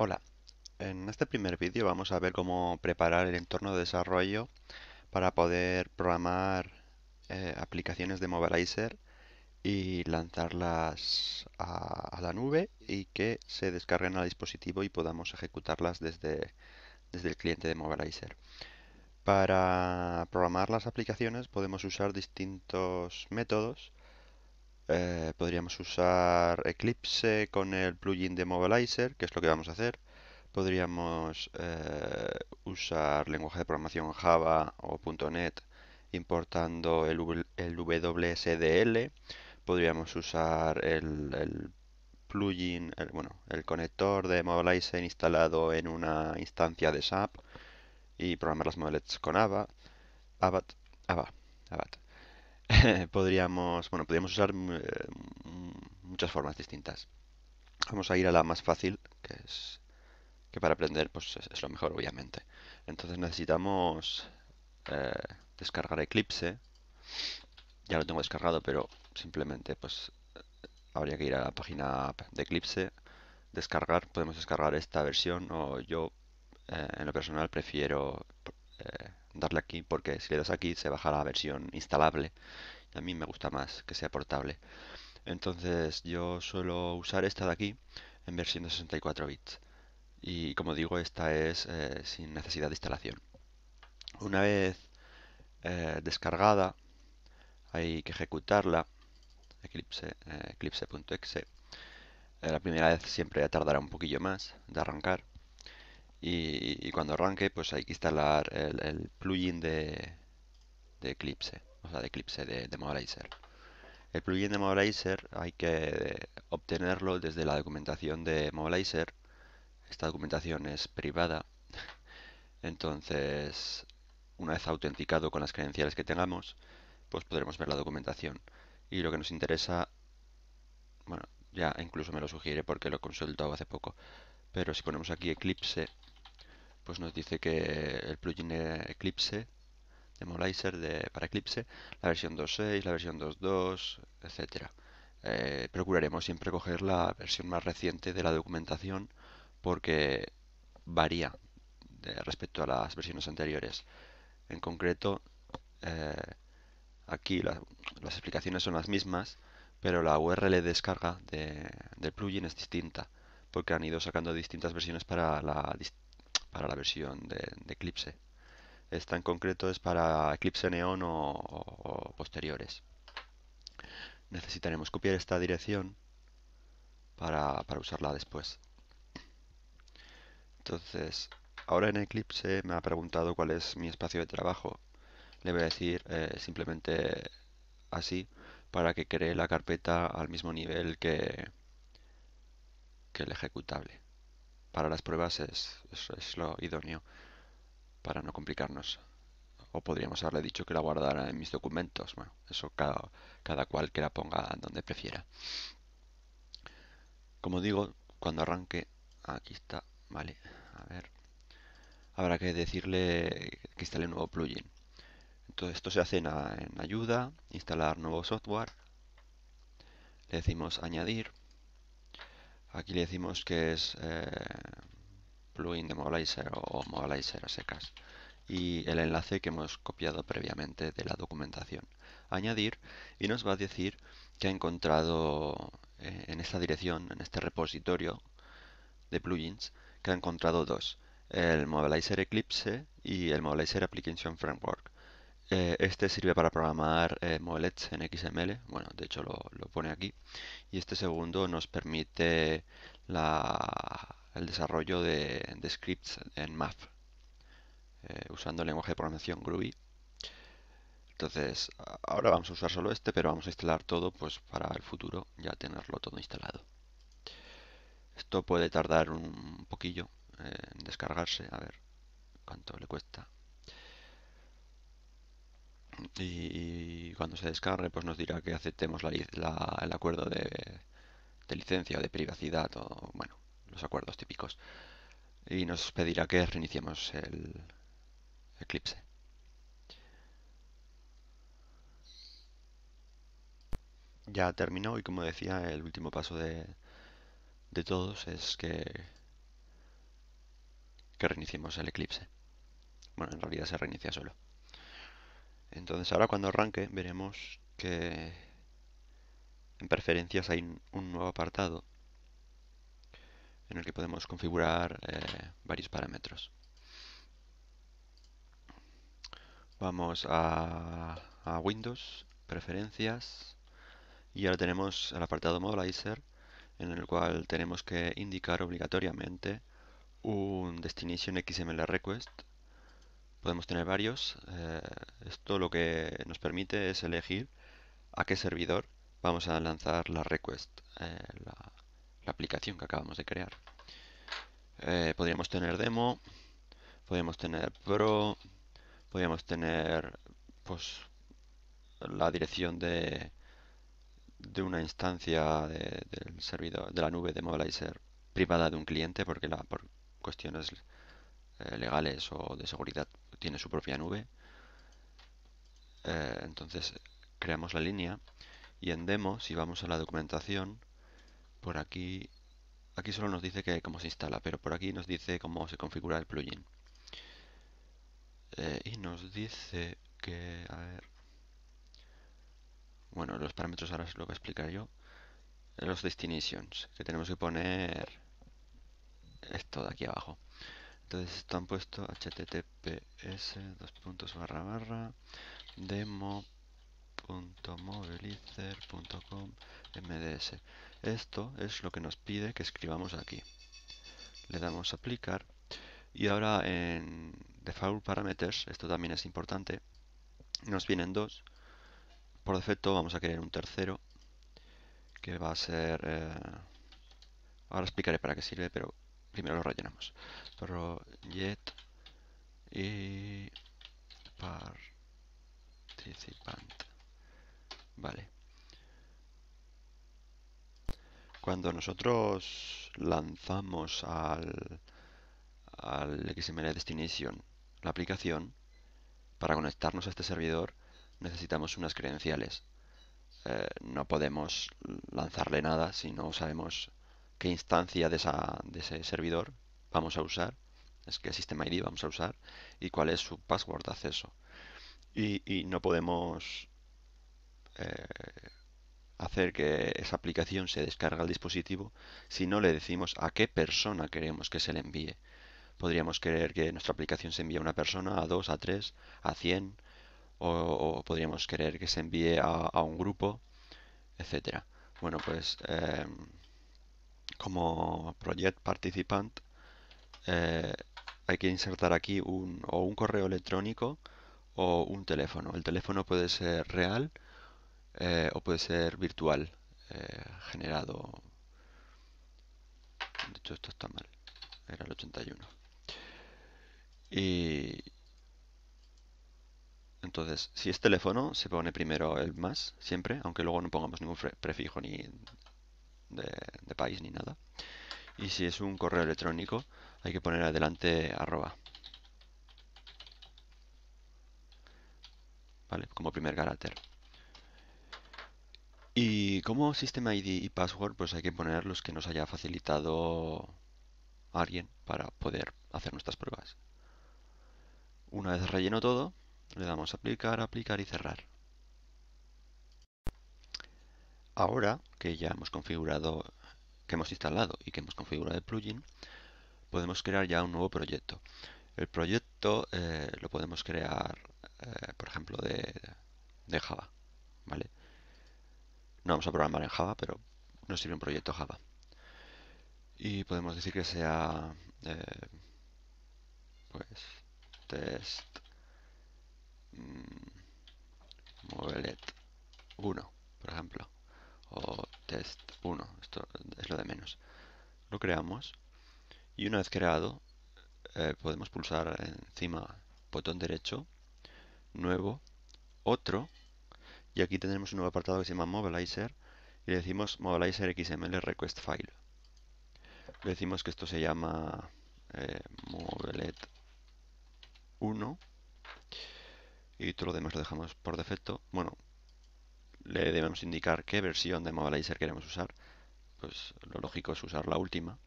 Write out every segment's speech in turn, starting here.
Hola, en este primer vídeo vamos a ver cómo preparar el entorno de desarrollo para poder programar eh, aplicaciones de Mobilizer y lanzarlas a, la nube y que se descarguen al dispositivo y podamos ejecutarlas desde, desde el cliente de Mobilizer. Para programar las aplicaciones podemos usar distintos métodos eh, podríamos usar Eclipse con el plugin de Mobilizer, que es lo que vamos a hacer. Podríamos eh, usar lenguaje de programación Java o .NET importando el, WSDL. Podríamos usar el, plugin, bueno, el conector de Mobilizer instalado en una instancia de SAP y programar las modelets con ABA. podríamos, bueno, podríamos usar mm, eh, mm, muchas formas distintas. Vamos a ir a la más fácil, que es que para aprender pues es, lo mejor obviamente. Entonces necesitamos eh, descargar Eclipse. Ya lo tengo descargado, pero simplemente pues habría que ir a la página de Eclipse, descargar, podemos descargar esta versión o yo eh, en lo personal prefiero darle aquí porque si le das aquí se baja la versión instalable y a mí me gusta más que sea portable. Entonces yo suelo usar esta de aquí en versión de 64 bits y como digo esta es eh, sin necesidad de instalación. Una vez eh, descargada hay que ejecutarla eclipse eh, eclipse.exe la primera vez siempre tardará un poquillo más de arrancar y, cuando arranque pues hay que instalar el, plugin de, Eclipse, o sea de Eclipse de, de El plugin de Modelizer hay que obtenerlo desde la documentación de Modelizer. Esta documentación es privada, entonces una vez autenticado con las credenciales que tengamos, pues podremos ver la documentación. Y lo que nos interesa, bueno, ya incluso me lo sugiere porque lo consultado hace poco, pero si ponemos aquí Eclipse, pues nos dice que el plugin Eclipse, Demolizer de, para Eclipse, la versión 2.6, la versión 2.2, etc. Eh, procuraremos siempre coger la versión más reciente de la documentación porque varía respecto a las versiones anteriores. En concreto, eh, aquí las explicaciones son las mismas, pero la URL de descarga del plugin es distinta, porque han ido sacando distintas versiones para la, para la versión de, Eclipse. Esta en concreto es para Eclipse Neon o, posteriores. Necesitaremos copiar esta dirección para, usarla después. Entonces, ahora en Eclipse me ha preguntado cuál es mi espacio de trabajo. Le voy a decir eh, simplemente así para que cree la carpeta al mismo nivel que el ejecutable para las pruebas es, lo idóneo para no complicarnos. O podríamos haberle dicho que la guardara en mis documentos. Bueno, eso cada, cada cual que la ponga donde prefiera. Como digo, cuando arranque, aquí está, vale, a ver, habrá que decirle que instale un nuevo plugin. Entonces esto se hace en ayuda, instalar nuevo software, le decimos añadir, Aquí le decimos que es eh, plugin de Mobilizer o Mobilizer secas y el enlace que hemos copiado previamente de la documentación. Añadir y nos va a decir que ha encontrado eh, en esta dirección, en este repositorio de plugins, que ha encontrado dos, el Mobilizer Eclipse y el Mobilizer Application Framework. Eh, este sirve para programar eh, en XML, bueno, de hecho lo, pone aquí. Y este segundo nos permite el desarrollo de, scripts en math eh, usando el lenguaje de programación Groovy. Entonces, ahora vamos a usar solo este, pero vamos a instalar todo pues para el futuro ya tenerlo todo instalado. Esto puede tardar un poquillo eh, en descargarse, a ver cuánto le cuesta y, cuando se descarre pues nos dirá que aceptemos el acuerdo de, licencia o de privacidad o bueno, los acuerdos típicos. Y nos pedirá que reiniciemos el Eclipse. Ya terminó y como decía, el último paso de, de todos es que, que reiniciemos el Eclipse. Bueno, en realidad se reinicia solo. Entonces ahora cuando arranque veremos que en preferencias hay un nuevo apartado en el que podemos configurar eh, varios parámetros. Vamos a, Windows, Preferencias, y ahora tenemos el apartado Modalizer en el cual tenemos que indicar obligatoriamente un Destination XML Request podemos tener varios. Eh, esto lo que nos permite es elegir a qué servidor vamos a lanzar la request, eh, la, aplicación que acabamos de crear. Eh, podríamos tener demo, podemos tener pro, podríamos tener pues, la dirección de, de una instancia de, del servidor, de la nube de Mobilizer privada de un cliente, porque por cuestiones legales o de seguridad tiene su propia nube. Eh, entonces creamos la línea y en demo, si vamos a la documentación, por aquí, aquí solo nos dice que cómo se instala, pero por aquí nos dice cómo se configura el plugin. Eh, y nos dice que, a ver, bueno, los parámetros ahora es lo que explicar yo. Los destinations, que tenemos que poner esto de aquí abajo entonces esto han puesto https dos puntos barra barra demo.mobilizer.com mds esto es lo que nos pide que escribamos aquí le damos a aplicar y ahora en default parameters esto también es importante nos vienen dos por defecto vamos a querer un tercero que va a ser eh, ahora explicaré para qué sirve pero primero lo rellenamos. Project y participant. Vale. Cuando nosotros lanzamos al, al XML Destination la aplicación, para conectarnos a este servidor necesitamos unas credenciales. Eh, no podemos lanzarle nada si no sabemos qué instancia de, ese servidor vamos a usar, es que sistema ID vamos a usar y cuál es su password de acceso. Y, no podemos eh, hacer que esa aplicación se descargue al dispositivo si no le decimos a qué persona queremos que se le envíe. Podríamos querer que nuestra aplicación se envíe a una persona, a dos, a tres, a cien, o, podríamos querer que se envíe a, un grupo, etcétera. Bueno, pues eh, como Project Participant, eh, hay que insertar aquí un, o un correo electrónico o un teléfono. El teléfono puede ser real eh, o puede ser virtual, eh, generado. De hecho, esto está mal. Era el 81. Y. Entonces, si es teléfono, se pone primero el más, siempre, aunque luego no pongamos ningún prefijo ni de, país ni nada. Y si es un correo electrónico, hay que poner adelante arroba. ¿Vale? Como primer carácter. Y como sistema ID y Password, pues hay que poner los que nos haya facilitado alguien para poder hacer nuestras pruebas. Una vez relleno todo, le damos aplicar, aplicar y cerrar. Ahora que ya hemos configurado, que hemos instalado y que hemos configurado el plugin, podemos crear ya un nuevo proyecto. El proyecto eh, lo podemos crear, eh, por ejemplo, de, Java. ¿vale? No vamos a programar en Java, pero nos sirve un proyecto Java. Y podemos decir que sea eh, pues test mm, movelet 1, por ejemplo o test1, esto es lo de menos. Lo creamos y una vez creado eh, podemos pulsar encima botón derecho, nuevo, otro y aquí tenemos un nuevo apartado que se llama Mobilizer y le decimos Mobilizer XML Request File. Le decimos que esto se llama eh, 1 y todo lo demás lo dejamos por defecto. Bueno, le debemos indicar qué versión de Mobilizer queremos usar. Pues lo lógico es usar la última.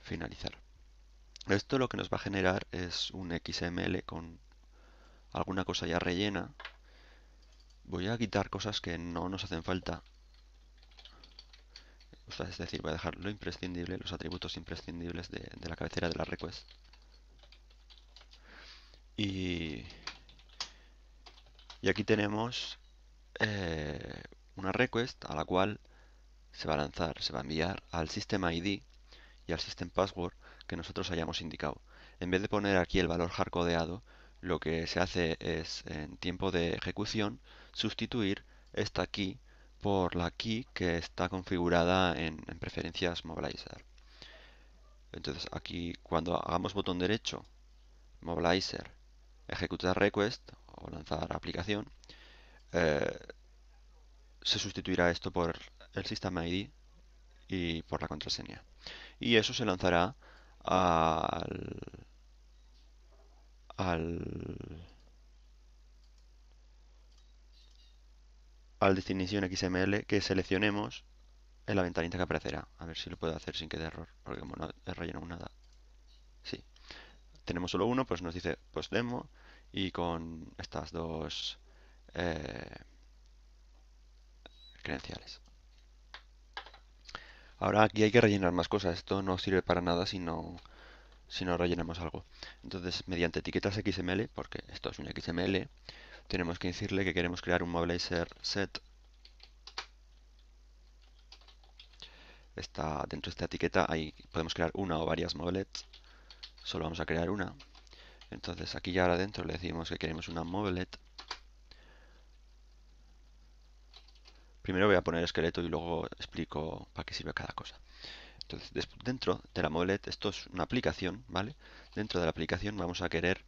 Finalizar. Esto lo que nos va a generar es un XML con alguna cosa ya rellena. Voy a quitar cosas que no nos hacen falta. es decir, voy a dejar lo imprescindible, los atributos imprescindibles de, de la cabecera de la request. Y, y aquí tenemos eh, una request a la cual se va a lanzar, se va a enviar al sistema ID y al sistema Password que nosotros hayamos indicado. En vez de poner aquí el valor hardcodeado, lo que se hace es en tiempo de ejecución sustituir esta key por la key que está configurada en, en preferencias Mobilizer. Entonces aquí cuando hagamos botón derecho, Mobilizer, ejecutar request o lanzar aplicación, eh, se sustituirá esto por el sistema ID y por la contraseña. Y eso se lanzará al, al, al XML que seleccionemos en la ventanita que aparecerá. A ver si lo puedo hacer sin que dé error, porque como no he rellenado nada. Sí. Tenemos solo uno, pues nos dice pues demo y con estas dos eh, credenciales. Ahora aquí hay que rellenar más cosas. Esto no sirve para nada si no, si no rellenamos algo. Entonces, mediante etiquetas XML, porque esto es un XML, tenemos que decirle que queremos crear un mobilizer set. Está dentro de esta etiqueta ahí podemos crear una o varias moblets. Solo vamos a crear una. Entonces aquí ya ahora dentro le decimos que queremos una moblet Primero voy a poner esqueleto y luego explico para qué sirve cada cosa. Entonces, dentro de la modelet, esto es una aplicación, ¿vale? Dentro de la aplicación vamos a querer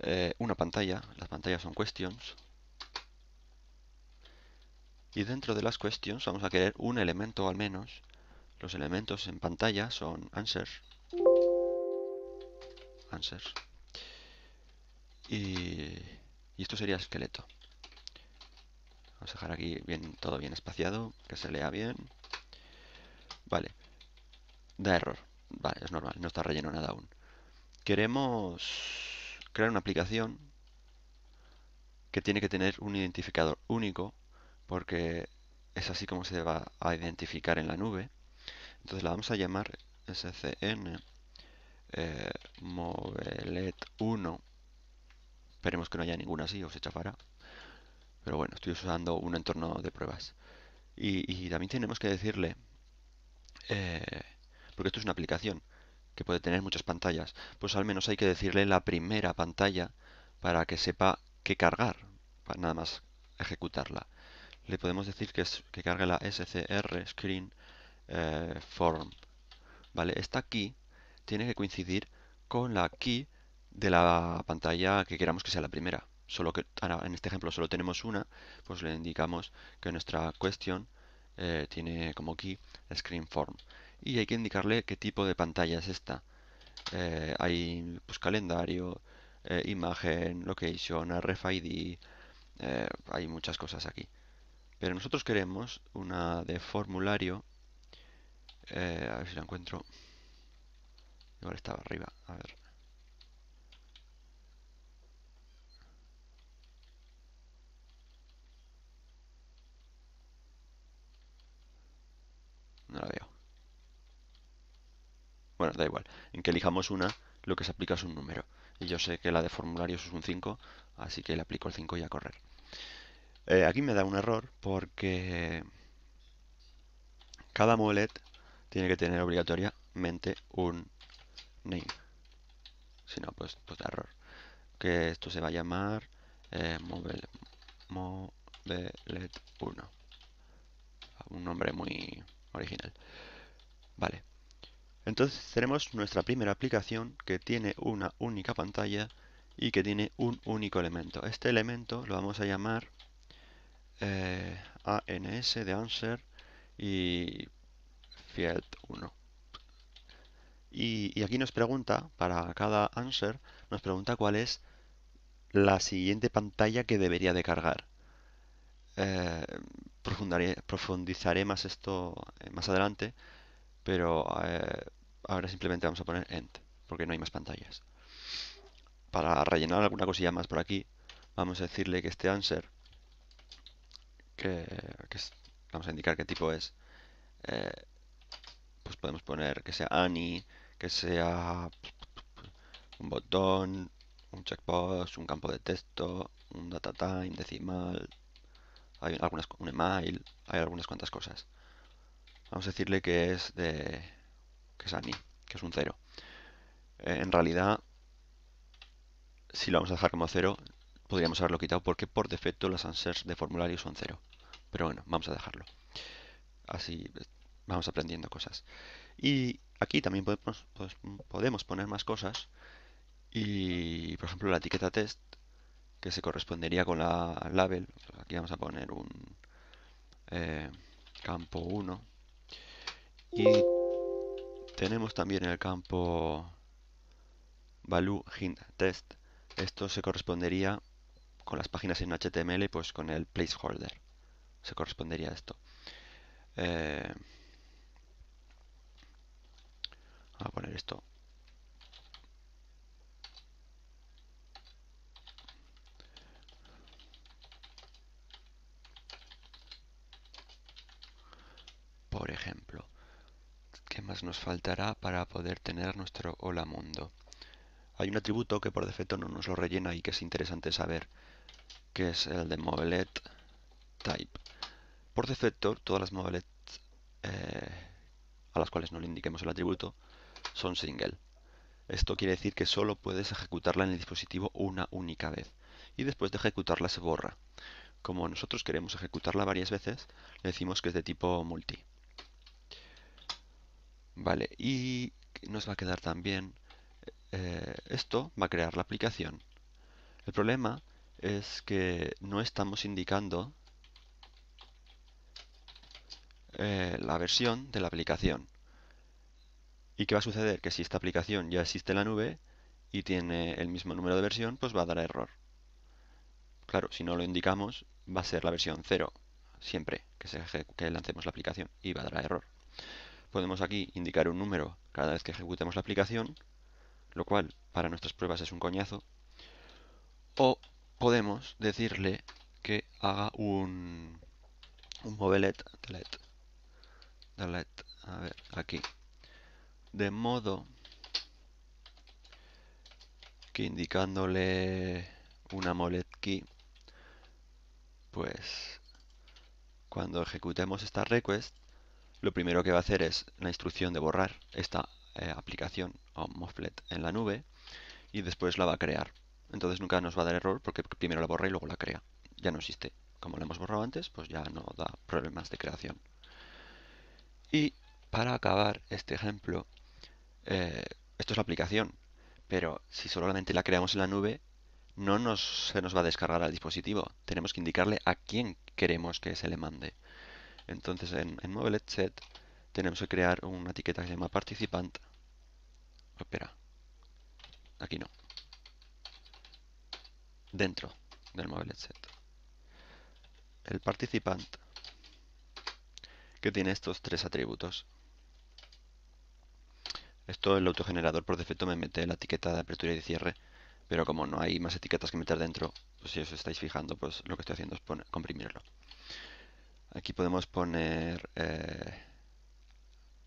eh, una pantalla, las pantallas son questions, y dentro de las questions vamos a querer un elemento al menos. Los elementos en pantalla son answers, answers, y esto sería esqueleto. Vamos a dejar aquí bien, todo bien espaciado, que se lea bien. Vale. Da error. Vale, es normal, no está relleno nada aún. Queremos crear una aplicación que tiene que tener un identificador único, porque es así como se va a identificar en la nube. Entonces la vamos a llamar scn eh, movelet1. Esperemos que no haya ninguna así o se chafará. Pero bueno, estoy usando un entorno de pruebas. Y, también tenemos que decirle, eh, porque esto es una aplicación que puede tener muchas pantallas, pues al menos hay que decirle la primera pantalla para que sepa qué cargar, para nada más ejecutarla. Le podemos decir que, cargue la scr screen eh, form. ¿Vale? Esta key tiene que coincidir con la key de la pantalla que queramos que sea la primera solo que ahora en este ejemplo solo tenemos una, pues le indicamos que nuestra cuestión eh, tiene como key screen form. Y hay que indicarle qué tipo de pantalla es esta. Eh, hay pues, calendario, eh, imagen, location, RFID, hay muchas cosas aquí. Pero nosotros queremos una de formulario, a ver si la encuentro. Igual estaba arriba, a ver. No la veo. Bueno, da igual. En que elijamos una, lo que se aplica es un número. Y yo sé que la de formularios es un 5, así que le aplico el 5 y a correr. Eh, aquí me da un error porque cada mulet tiene que tener obligatoriamente un name. Si no, pues, pues, da error. Que esto se va a llamar eh, 1. Un nombre muy original. Vale. Entonces tenemos nuestra primera aplicación que tiene una única pantalla y que tiene un único elemento. Este elemento lo vamos a llamar eh, ANS de answer y field 1. Y, aquí nos pregunta, para cada answer, nos pregunta cuál es la siguiente pantalla que debería de cargar. Eh, profundizaré más esto eh, más adelante, pero eh, ahora simplemente vamos a poner end, porque no hay más pantallas. Para rellenar alguna cosilla más por aquí, vamos a decirle que este answer, que, vamos a indicar qué tipo es, eh, pues podemos poner que sea any que sea un botón, un checkbox, un campo de texto, un data time, decimal, hay algunas, un email, hay algunas cuantas cosas. Vamos a decirle que es de que es que es un cero. Eh, en realidad, si lo vamos a dejar como cero, podríamos haberlo quitado porque por defecto las answers de formulario son cero. Pero bueno, vamos a dejarlo. Así vamos aprendiendo cosas. Y aquí también podemos, pues, podemos poner más cosas. Y por ejemplo la etiqueta test que se correspondería con la label. Aquí vamos a poner un eh, campo 1. Y tenemos también el campo value hint test. Esto se correspondería con las páginas en HTML, pues con el placeholder. Se correspondería a esto. Eh, vamos a poner esto ejemplo. ¿Qué más nos faltará para poder tener nuestro hola mundo? Hay un atributo que por defecto no nos lo rellena y que es interesante saber, que es el de movelet type. Por defecto, todas las modelets eh, a las cuales no le indiquemos el atributo son single. Esto quiere decir que solo puedes ejecutarla en el dispositivo una única vez y después de ejecutarla se borra. Como nosotros queremos ejecutarla varias veces, le decimos que es de tipo multi. Vale, y nos va a quedar también eh, esto, va a crear la aplicación. El problema es que no estamos indicando eh, la versión de la aplicación. ¿Y qué va a suceder? Que si esta aplicación ya existe en la nube y tiene el mismo número de versión, pues va a dar error. Claro, si no lo indicamos, va a ser la versión 0, siempre que, que lancemos la aplicación y va a dar error podemos aquí indicar un número cada vez que ejecutemos la aplicación, lo cual para nuestras pruebas es un coñazo, o podemos decirle que haga un, un movelet a ver, aquí, de modo que indicándole una molet key, pues cuando ejecutemos esta request, lo primero que va a hacer es la instrucción de borrar esta eh, aplicación o Mofflet en la nube y después la va a crear. Entonces nunca nos va a dar error porque primero la borra y luego la crea. Ya no existe. Como la hemos borrado antes, pues ya no da problemas de creación. Y para acabar este ejemplo, eh, esto es la aplicación, pero si solamente la creamos en la nube, no se nos va a descargar al dispositivo. Tenemos que indicarle a quién queremos que se le mande. Entonces en, en set tenemos que crear una etiqueta que se llama participant. Espera, aquí no. Dentro del set El participant que tiene estos tres atributos. Esto el autogenerador por defecto me mete la etiqueta de apertura y de cierre, pero como no hay más etiquetas que meter dentro, pues si os estáis fijando, pues lo que estoy haciendo es comprimirlo. Aquí podemos poner, eh,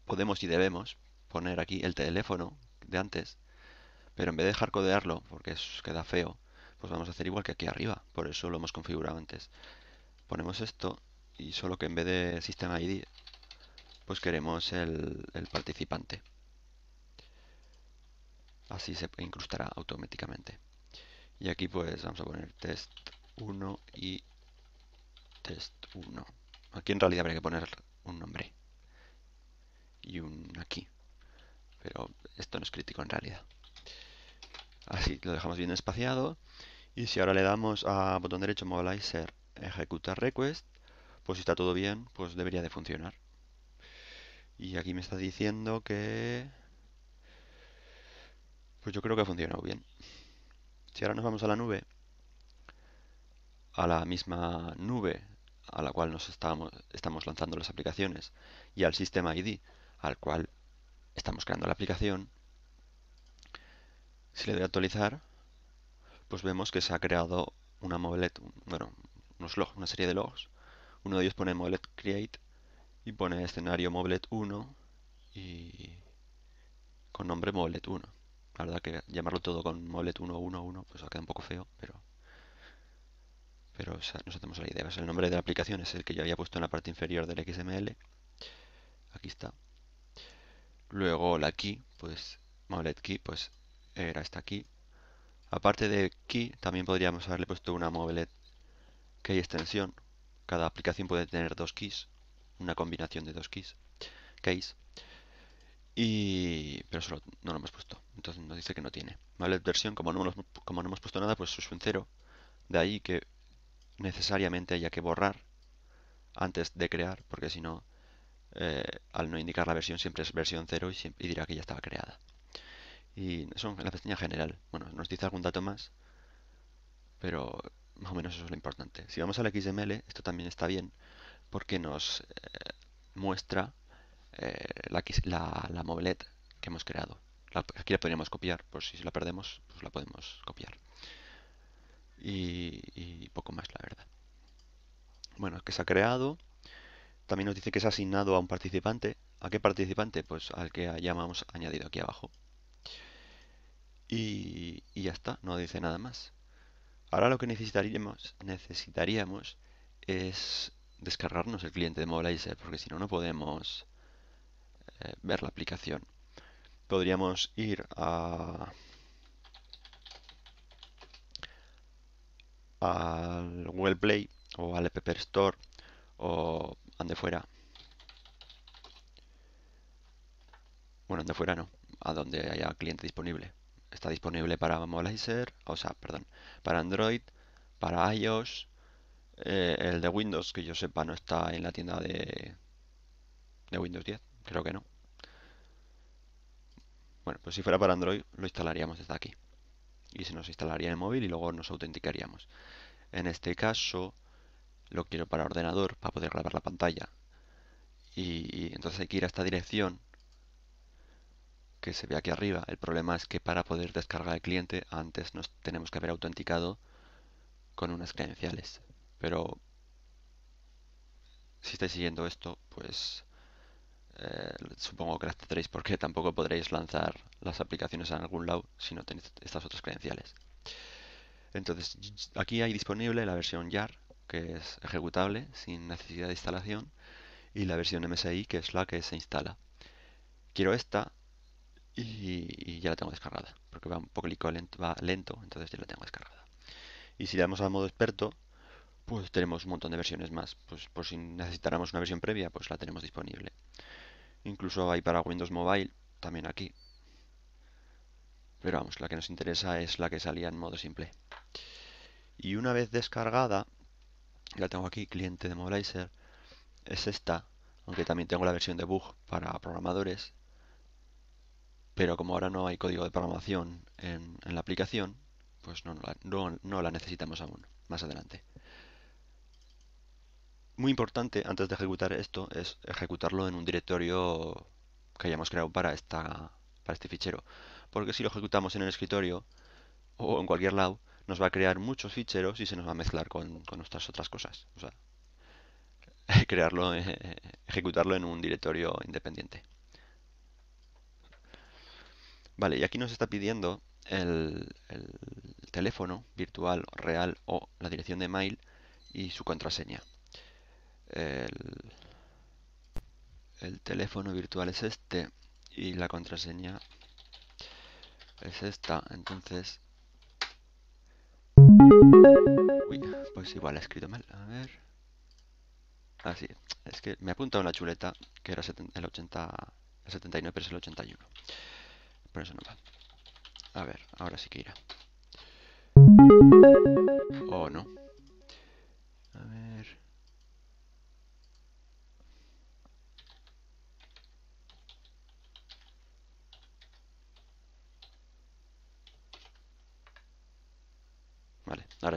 podemos y debemos poner aquí el teléfono de antes, pero en vez de dejar codearlo, porque eso queda feo, pues vamos a hacer igual que aquí arriba, por eso lo hemos configurado antes. Ponemos esto y solo que en vez de System ID, pues queremos el, el participante. Así se incrustará automáticamente. Y aquí pues vamos a poner test 1 y test 1. Aquí en realidad habría que poner un nombre. Y un aquí. Pero esto no es crítico en realidad. Así, lo dejamos bien espaciado. Y si ahora le damos a botón derecho Modalizer, Ejecutar Request, pues si está todo bien, pues debería de funcionar. Y aquí me está diciendo que... Pues yo creo que ha funcionado bien. Si ahora nos vamos a la nube, a la misma nube a la cual nos estamos, estamos lanzando las aplicaciones y al sistema ID al cual estamos creando la aplicación, si le doy a actualizar, pues vemos que se ha creado una bueno, unos una serie de logs. Uno de ellos pone moblet create y pone escenario moblet 1 y con nombre moblet 1. La verdad que llamarlo todo con movelet 1.1.1 pues ha quedado un poco feo, pero pero no nos la idea. el nombre de la aplicación es el que yo había puesto en la parte inferior del XML. Aquí está. Luego la key, pues, molet key, pues era esta key. Aparte de key, también podríamos haberle puesto una molet key extensión. Cada aplicación puede tener dos keys, una combinación de dos keys. Keys. Y... pero solo no lo hemos puesto. Entonces nos dice que no tiene. Molet versión, como no, hemos, como no hemos puesto nada, pues es un cero. De ahí que necesariamente haya que borrar antes de crear, porque si no, eh, al no indicar la versión siempre es versión 0 y, dirá que ya estaba creada. Y son en la pestaña general. Bueno, nos dice algún dato más, pero más o menos eso es lo importante. Si vamos al XML, esto también está bien, porque nos eh, muestra eh, la, la, que hemos creado. aquí la podríamos copiar, por si la perdemos, pues la podemos copiar y, poco más, la verdad. Bueno, que se ha creado. También nos dice que se ha asignado a un participante. ¿A qué participante? Pues al que llamamos añadido aquí abajo. Y, ya está, no dice nada más. Ahora lo que necesitaríamos, necesitaríamos es descargarnos el cliente de Mobilizer, porque si no, no podemos eh, ver la aplicación. Podríamos ir a al Google Play o al App Store o ande fuera. Bueno, ande fuera no, a donde haya cliente disponible. Está disponible para Mobilizer, o sea, perdón, para Android, para iOS, eh, el de Windows, que yo sepa, no está en la tienda de, de Windows 10, creo que no. Bueno, pues si fuera para Android, lo instalaríamos desde aquí y se nos instalaría en el móvil y luego nos autenticaríamos. En este caso lo quiero para ordenador para poder grabar la pantalla y, entonces hay que ir a esta dirección que se ve aquí arriba. El problema es que para poder descargar el cliente antes nos tenemos que haber autenticado con unas credenciales. Pero si estáis siguiendo esto, pues eh, supongo que las tendréis porque tampoco podréis lanzar las aplicaciones en algún lado si no tenéis estas otras credenciales. Entonces, aquí hay disponible la versión YAR, que es ejecutable sin necesidad de instalación, y la versión MSI, que es la que se instala. Quiero esta y, ya la tengo descargada, porque va un poco lento, entonces ya la tengo descargada. Y si le damos al modo experto, pues tenemos un montón de versiones más. Pues por si necesitáramos una versión previa, pues la tenemos disponible. Incluso hay para Windows Mobile, también aquí. Pero vamos, la que nos interesa es la que salía en modo simple. Y una vez descargada, la tengo aquí, cliente de Mobilizer, es esta, aunque también tengo la versión de bug para programadores. Pero como ahora no hay código de programación en, la aplicación, pues no la necesitamos aún, más adelante muy importante antes de ejecutar esto es ejecutarlo en un directorio que hayamos creado para, esta, para este fichero. Porque si lo ejecutamos en el escritorio o en cualquier lado, nos va a crear muchos ficheros y se nos va a mezclar con, nuestras otras cosas. O sea, crearlo, eh, ejecutarlo en un directorio independiente. Vale, y aquí nos está pidiendo el teléfono virtual, real o la dirección de mail y su contraseña el, teléfono virtual es este y la contraseña es esta, entonces... Uy, pues igual he escrito mal, a ver... Así, ah, es que me ha apuntado la chuleta que era el 80, el 79, pero es el 81. Por eso no va. A ver, ahora sí que irá. O no.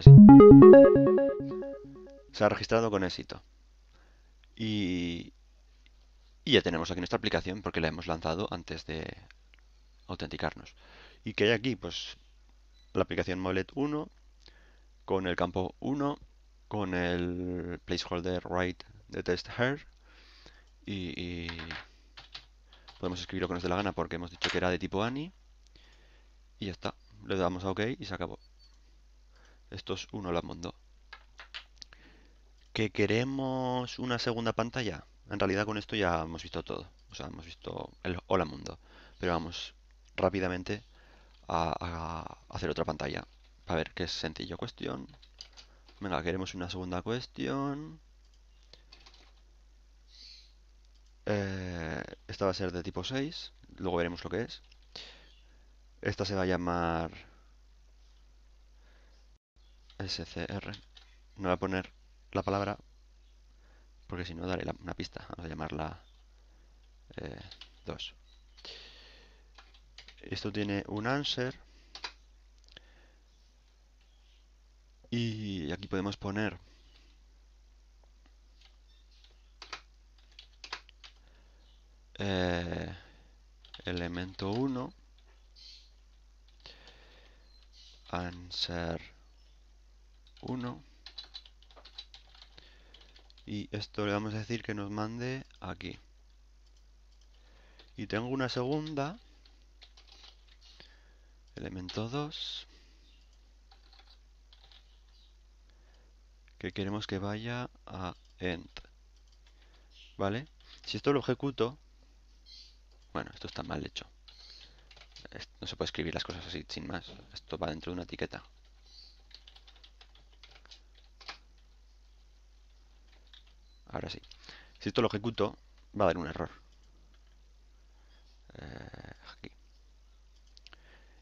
Se ha registrado con éxito. Y, ya tenemos aquí nuestra aplicación porque la hemos lanzado antes de autenticarnos. ¿Y que hay aquí? Pues la aplicación Mobilet 1 con el campo 1, con el placeholder write de test here y, y podemos escribir lo que nos dé la gana porque hemos dicho que era de tipo ANI y ya está, le damos a OK y se acabó. Esto es un hola mundo. ¿Que queremos una segunda pantalla? En realidad con esto ya hemos visto todo. O sea, hemos visto el hola mundo. Pero vamos rápidamente a, hacer otra pantalla. A ver, qué es sencillo. Cuestión. Venga, queremos una segunda cuestión. Eh, esta va a ser de tipo 6. Luego veremos lo que es. Esta se va a llamar scr. No voy a poner la palabra porque si no daré una pista. Vamos a llamarla 2. Eh, Esto tiene un answer. Y aquí podemos poner eh, elemento 1 answer 1 y esto le vamos a decir que nos mande aquí y tengo una segunda elemento 2 que queremos que vaya a end vale si esto lo ejecuto bueno esto está mal hecho no se puede escribir las cosas así sin más esto va dentro de una etiqueta Ahora sí. Si esto lo ejecuto, va a dar un error. Eh,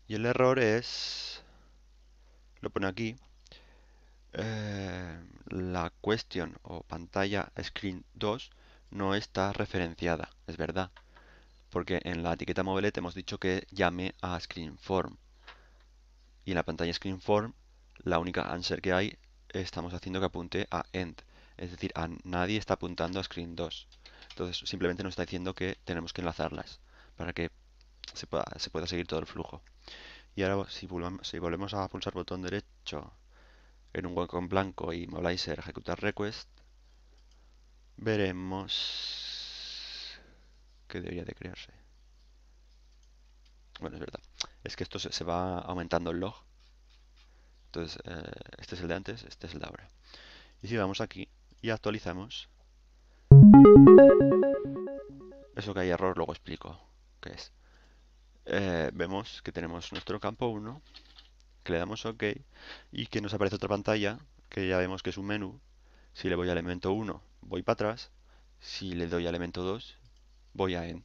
y el error es... Lo pone aquí. Eh, la cuestión o pantalla screen 2 no está referenciada, es verdad. Porque en la etiqueta te hemos dicho que llame a screenform Y en la pantalla screen form, la única answer que hay, estamos haciendo que apunte a end. Es decir, a nadie está apuntando a screen 2. Entonces simplemente nos está diciendo que tenemos que enlazarlas para que se pueda, seguir todo el flujo. Y ahora si, volvemos a pulsar botón derecho en un hueco en blanco y Mobilizer ejecutar request, veremos que debería de crearse. Bueno, es verdad. Es que esto se, va aumentando el log. Entonces, eh, este es el de antes, este es el de ahora. Y si vamos aquí, y actualizamos. Eso que hay error luego explico qué es. Eh, vemos que tenemos nuestro campo 1, que le damos OK y que nos aparece otra pantalla que ya vemos que es un menú. Si le voy a elemento 1 voy para atrás, si le doy a elemento 2 voy a end.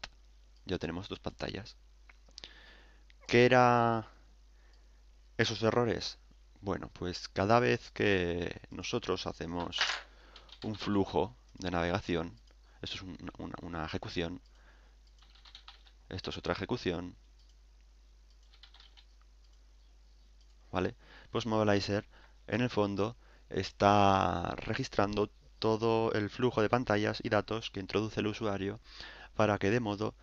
Ya tenemos dos pantallas. ¿Qué era esos errores? Bueno, pues cada vez que nosotros hacemos un flujo de navegación. Esto es una, ejecución. Esto es otra ejecución. ¿Vale? Pues Mobilizer en el fondo está registrando todo el flujo de pantallas y datos que introduce el usuario para que de modo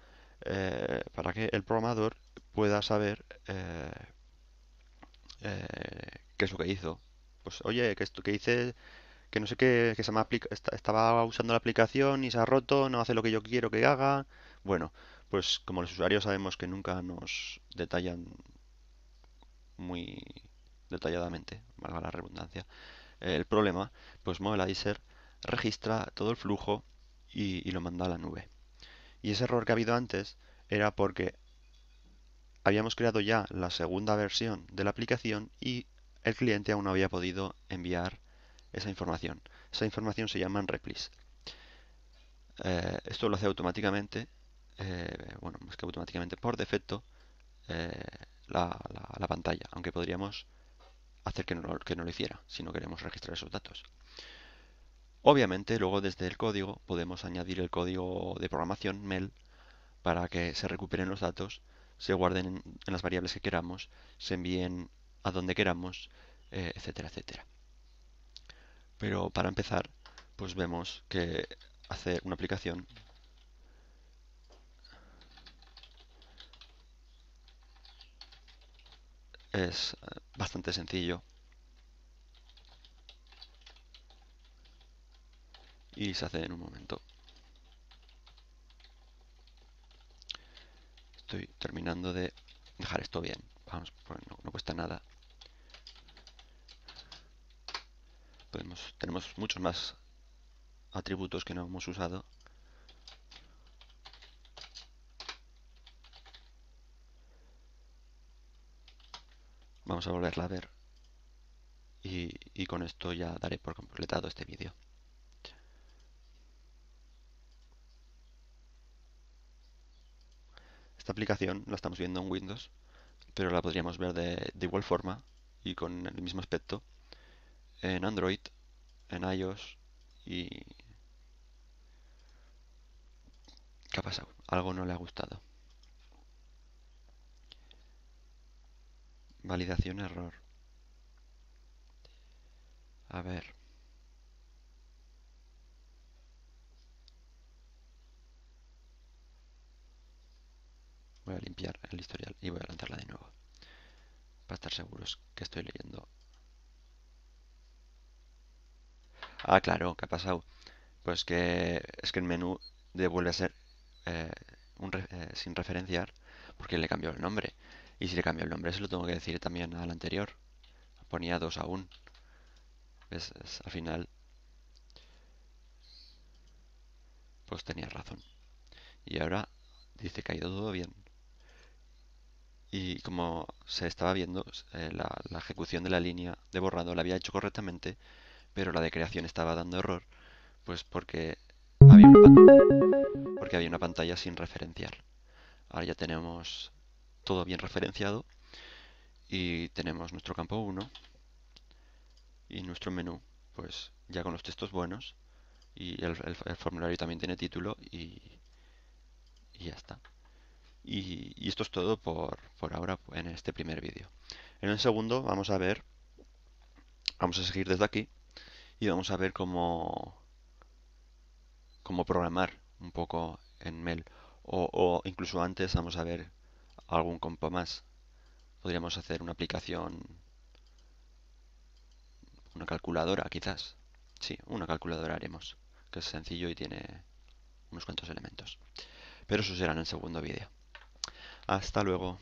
eh, para que el programador pueda saber eh, eh, qué es lo que hizo. Pues oye, que esto que hice que no sé qué, que se aplica, estaba usando la aplicación y se ha roto, no hace lo que yo quiero que haga. Bueno, pues como los usuarios sabemos que nunca nos detallan muy detalladamente, valga la redundancia, el problema, pues Mobilizer registra todo el flujo y, y lo manda a la nube. Y ese error que ha habido antes era porque habíamos creado ya la segunda versión de la aplicación y el cliente aún no había podido enviar esa información. Esa información se llaman replis. Eh, esto lo hace automáticamente, eh, bueno, más que automáticamente, por defecto, eh, la, pantalla, aunque podríamos hacer que no, que no lo hiciera si no queremos registrar esos datos. Obviamente, luego desde el código podemos añadir el código de programación MEL para que se recuperen los datos, se guarden en las variables que queramos, se envíen a donde queramos, etcétera, etcétera. Pero para empezar, pues vemos que hacer una aplicación es eh, bastante sencillo y se hace en un momento. Estoy terminando de dejar esto bien. Vamos, pues no cuesta nada. tenemos muchos más atributos que no hemos usado vamos a volverla a ver y, con esto ya daré por completado este vídeo esta aplicación la estamos viendo en Windows pero la podríamos ver de igual forma y con el mismo aspecto en Android, en iOS y... ¿Qué ha pasado? Algo no le ha gustado. Validación error. A ver. Voy a limpiar el historial y voy a lanzarla de nuevo. Para estar seguros que estoy leyendo Ah, claro, ¿qué ha pasado? Pues que es que el menú devuelve a ser eh, eh, sin referenciar porque le cambió el nombre. Y si le cambió el nombre, se lo tengo que decir también al anterior. Ponía 2 a Es, es, al final, pues tenía razón. Y ahora dice que ha ido todo bien. Y como se estaba viendo, eh, la ejecución de la línea de borrado la había hecho correctamente pero la de creación estaba dando error, pues porque había una, pantalla sin referenciar. Ahora ya tenemos todo bien referenciado y tenemos nuestro campo 1 y nuestro menú, pues ya con los textos buenos y el, formulario también tiene título y, ya está. Y, esto es todo por, por ahora en este primer vídeo. En el segundo vamos a ver, vamos a seguir desde aquí y vamos a ver cómo, cómo programar un poco en MEL. O, o, incluso antes vamos a ver algún compo más. Podríamos hacer una aplicación, una calculadora quizás. Sí, una calculadora haremos, que es sencillo y tiene unos cuantos elementos. Pero eso será en el segundo vídeo. Hasta luego.